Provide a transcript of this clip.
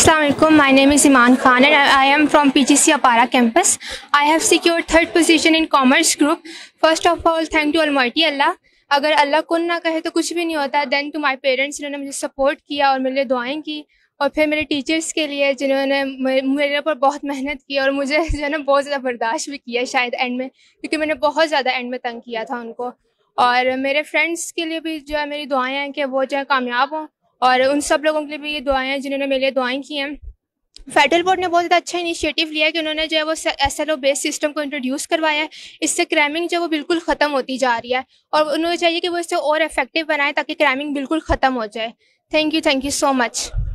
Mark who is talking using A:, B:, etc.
A: Assalamualaikum. My name is Iman Khan and I am from PGC Apara campus. I have secured third position in commerce group. First of all, thank to Almighty Allah. अगर अल्लाह कौन ना कहे तो कुछ भी नहीं होता then to my parents इन्होंने मुझे सपोर्ट किया और मेरे लिए दुआएं की और फिर मेरे टीचर्स के लिए जिन्होंने मेरे ऊपर बहुत मेहनत की और मुझे जो है ना बहुत ज़्यादा बर्दाश्त भी किया शायद एंड में क्योंकि मैंने बहुत ज़्यादा एंड में तंग किया था उनको और मेरे फ्रेंड्स के लिए भी जो है मेरी दुआएं हैं कि वो जो है कामयाब हों और उन सब लोगों के लिए भी ये दुआएं हैं जिन्होंने मेरे लिए दुआएं की हैं फेडरल बोर्ड ने बहुत ज़्यादा अच्छा इनिशिएटिव लिया है कि उन्होंने जो है वो S L O based system को इंट्रोड्यूस करवाया है इससे क्रैमिंग जो है वो बिल्कुल ख़त्म होती जा रही है और उन्होंने चाहिए कि वो इससे और इफेक्टिव बनाए ताकि क्रैमिंग बिल्कुल ख़त्म हो जाए thank you thank you so much